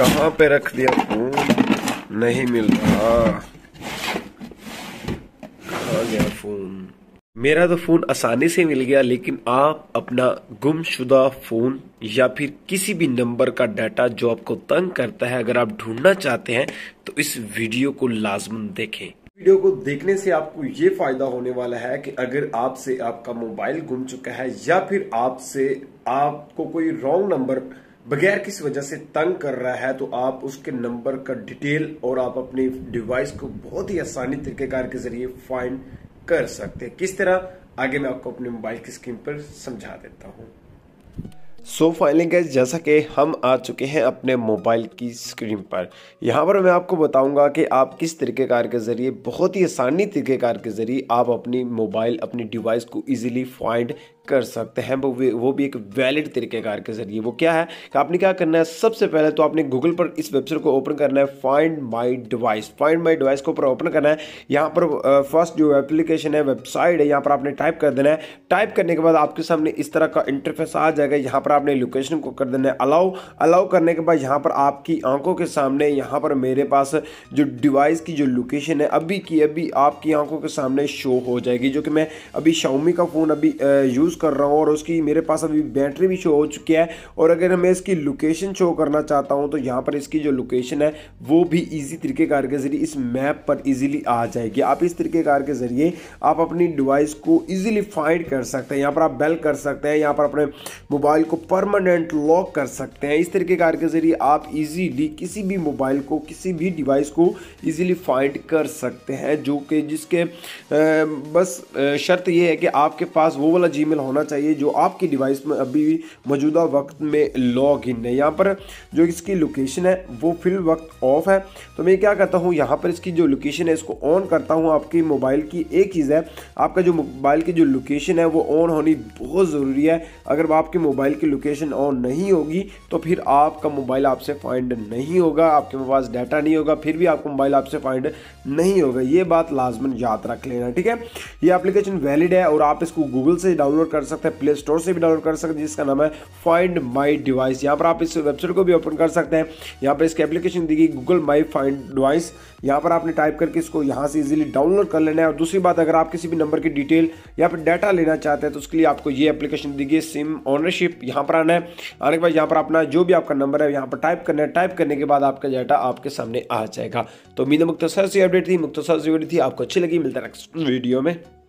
कहां पे रख दिया फोन नहीं मिल रहा कहा गया फोन मेरा तो फोन आसानी से मिल गया लेकिन आप अपना गुमशुदा फोन या फिर किसी भी नंबर का डाटा जो आपको तंग करता है अगर आप ढूंढना चाहते हैं तो इस वीडियो को लाजमन देखें वीडियो को देखने से आपको ये फायदा होने वाला है कि अगर आपसे आपका मोबाइल गुम चुका है या फिर आपसे आपको कोई रॉन्ग नंबर बगैर किस वजह से तंग कर रहा है तो आप उसके नंबर का डिटेल और आप अपनी डिवाइस को बहुत ही आसानी तरीकेकार के जरिए फाइंड कर सकते हैं किस तरह आगे मैं आपको अपने मोबाइल की स्क्रीन पर समझा देता हूँ सो फाइनली गैस जैसा कि हम आ चुके हैं अपने मोबाइल की स्क्रीन पर यहाँ पर मैं आपको बताऊंगा कि आप किस तरीक़ेकार के ज़रिए बहुत ही आसानी तरीक़ेकार के ज़रिए आप अपनी मोबाइल अपनी डिवाइस को इजीली फाइंड कर सकते हैं वो वो भी एक वैलिड तरीक़ेकार के ज़रिए वो क्या है कि आपने क्या करना है सबसे पहले तो आपने गूगल पर इस वेबसाइट को ओपन करना है find my device find my device को ऊपर ओपन करना है यहाँ पर फर्स्ट जो एप्लीकेशन है वेबसाइट है यहाँ पर आपने टाइप कर देना है टाइप करने के बाद आपके सामने इस तरह का इंटरफेस आ जाएगा यहाँ पर आपने लोकेशन को कर देना है अलाउ अलाउ करने के बाद यहाँ पर आपकी आंखों के सामने यहाँ पर मेरे पास जो डिवाइस की जो लोकेशन है अभी की अभी आपकी आंखों के सामने शो हो जाएगी जो कि मैं अभी शाउमी का फ़ोन अभी यूज़ कर रहा हूँ और उसकी मेरे पास अभी बैटरी भी शो हो चुकी है और अगर मैं इसकी लोकेशन शो करना चाहता हूँ तो यहाँ पर इसकी जो लोकेशन है वो भी ईजी तरीके कार के ज़रिए इस मैप पर ईजिली आ जाएगी आप इस तरीके कार के ज़रिए आप अपनी डिवाइस को ईजिली फाइंड कर सकते हैं यहाँ पर आप बेल कर सकते हैं यहाँ पर अपने मोबाइल को परमानेंट लॉक कर सकते हैं इस तरीके कार के ज़रिए आप ईजीली किसी भी मोबाइल को किसी भी डिवाइस को ईजिली फाइंड कर सकते हैं जो कि जिसके बस शर्त यह है कि आपके पास वो वाला जी मेल होना चाहिए जो आपकी डिवाइस में अभी मौजूदा वक्त में लॉग इन है यहाँ पर जो इसकी लोकेशन है वो फिल वक्त ऑफ है तो मैं क्या करता हूँ यहाँ पर इसकी जो लोकेशन है इसको ऑन करता हूँ आपकी मोबाइल की एक चीज़ है आपका जो मोबाइल की जो लोकेशन है वो ऑन होनी बहुत ज़रूरी है अगर आपके मोबाइल की लोकेशन ऑन नहीं होगी तो फिर आपका मोबाइल आपसे फाइंड नहीं होगा आपके पास डाटा नहीं होगा फिर भी आपका मोबाइल आपसे फाइंड नहीं होगा ये बात लाजमन याद रख लेना ठीक है ये एप्लीकेशन वैलिड है और आप इसको गूगल से डाउनलोड डाउनलोड कर सकते हैं प्ले स्टोर से भी डाउनलोड कर सकते हैं जिसका नाम है फाइंड माई डिवाइस यहाँ पर आप इस वेबसाइट को भी ओपन कर सकते हैं यहाँ पर इसकी एप्लीकेशन दी गई गूगल माई फाइंड डिवाइस यहाँ पर आपने टाइप करके इसको यहाँ से इजीली डाउनलोड कर लेना है और दूसरी बात अगर आप किसी भी नंबर की डिटेल या फिर डाटा लेना चाहते हैं तो उसके लिए आपको ये एप्लीकेशन दी गई सिम ऑनरशिप यहाँ पर आना है आने के बाद यहाँ पर अपना जो भी आपका नंबर है यहाँ पर टाइप करना है टाइप करने के बाद आपका डाटा आपके सामने आ जाएगा तो उम्मीद मुख्तसर से अपडेट थी मुख्तसर से अपडेट थी आपको अच्छी लगी मिलता है नेक्स्ट वीडियो में